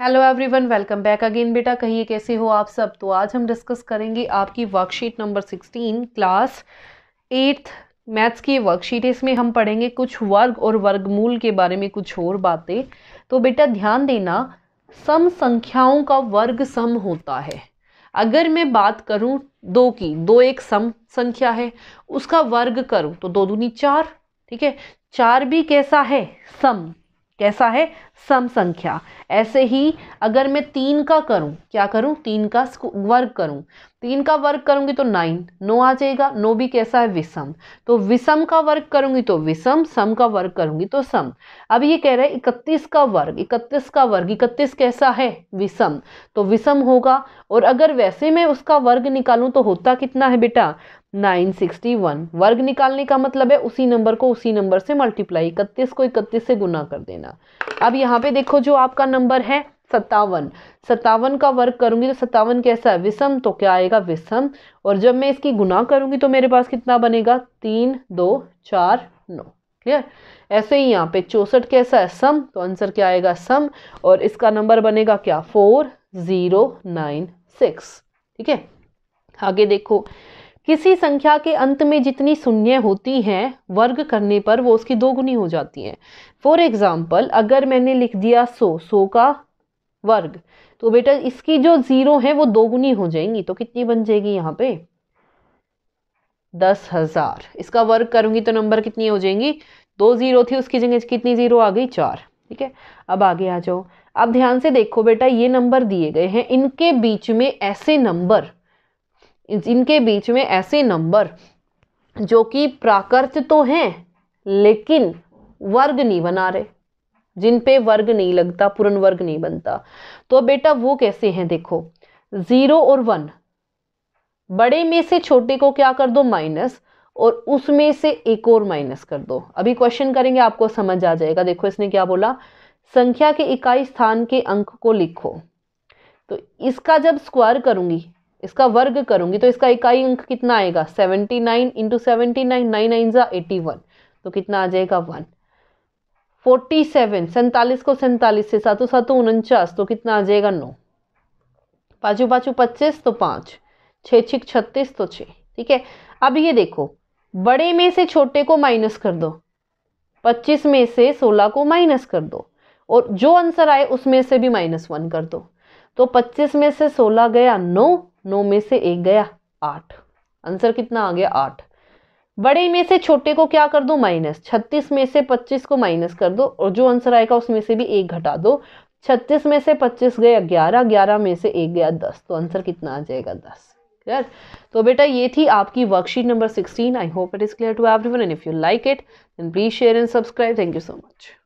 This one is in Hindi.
hello everyone welcome back again बेटा कहिए कैसे हो आप सब तो आज हम डिस्कस करेंगे आपकी worksheet number sixteen class eighth maths की वर्कशीट है इसमें हम पढ़ेंगे कुछ वर्ग और वर्गमूल के बारे में कुछ और बातें तो बेटा ध्यान देना सम संख्याओं का वर्ग सम होता है अगर मैं बात करूं दो की दो एक सम संख्या है उसका वर्ग करूं तो दो दूनी चार ठीक है चार भी कैसा है सम कैसा है सम संख्या ऐसे ही अगर मैं तीन का करूं क्या करूं तीन का वर्ग करूं तीन का वर्ग करूंगी तो नाइन नो आ जाएगा नो भी कैसा है विषम तो विषम का वर्ग करूंगी तो विषम सम का वर्ग करूंगी तो सम अब ये कह रहे हैं इकतीस का वर्ग इकतीस का वर्ग इकतीस कैसा है विषम तो विषम होगा और अगर वैसे मैं उसका वर्ग निकालूं तो होता कितना है बेटा 961 वर्ग निकालने का मतलब है उसी नंबर को उसी नंबर से मल्टीप्लाई इकतीस को इकतीस से गुना कर देना अब यहाँ पे देखो जो आपका नंबर है सत्तावन सत्तावन का वर्ग करूंगी तो सत्तावन कैसा है विषम तो क्या आएगा विषम और जब मैं इसकी गुना करूंगी तो मेरे पास कितना बनेगा तीन दो चार नौ क्लियर ऐसे ही यहाँ पे चौसठ कैसा है सम तो आंसर क्या आएगा सम और इसका नंबर बनेगा क्या फोर ज़ीरो नाइन सिक्स ठीक है आगे देखो किसी संख्या के अंत में जितनी शून्य होती हैं वर्ग करने पर वो उसकी दोगुनी हो जाती हैं फॉर एग्ज़ाम्पल अगर मैंने लिख दिया सो सो का वर्ग तो बेटा इसकी जो जीरो है वो दोगुनी हो जाएंगी तो कितनी बन जाएगी यहाँ पे दस हजार इसका वर्ग करूंगी तो नंबर कितनी हो जाएंगी दो जीरो थी उसकी जगह कितनी जीरो आ गई चार ठीक है अब आगे आ जाओ अब ध्यान से देखो बेटा ये नंबर दिए गए हैं इनके बीच में ऐसे नंबर इनके बीच में ऐसे नंबर जो कि प्राकृत तो हैं लेकिन वर्ग नहीं बना रहे जिन पे वर्ग नहीं लगता पूर्ण वर्ग नहीं बनता तो बेटा वो कैसे हैं देखो ज़ीरो और वन बड़े में से छोटे को क्या कर दो माइनस और उसमें से एक और माइनस कर दो अभी क्वेश्चन करेंगे आपको समझ आ जाएगा देखो इसने क्या बोला संख्या के इकाई स्थान के अंक को लिखो तो इसका जब स्क्वायर करूंगी इसका वर्ग करूंगी तो इसका इकाई अंक कितना आएगा seventy nine into seventy nine nine nine ज़ा एटी वन तो कितना आ जाएगा वन फोर्टी सेवन सैंतालीस को सैंतालीस से सातों सातों उनचास तो कितना आ जाएगा नौ पाँचों पाँचों पच्चीस तो पाँच छः छिक छत्तीस तो छः ठीक है अब ये देखो बड़े में से छोटे को माइनस कर दो पच्चीस में से सोलह को माइनस कर दो और जो आंसर आए उसमें से भी माइनस वन कर दो तो पच्चीस में से सोलह गया नौ नौ में से एक गया आठ आंसर कितना आ गया आठ बड़े में से छोटे को क्या कर दो माइनस छत्तीस में से पच्चीस को माइनस कर दो और जो आंसर आएगा उसमें से भी एक घटा दो छत्तीस में से पच्चीस गए ग्यारह ग्यारह में से एक गया दस तो आंसर कितना आ जाएगा दस क्लियर तो बेटा ये थी आपकी worksheet number sixteen I hope it is clear to everyone and if you like it then please share and subscribe thank you so much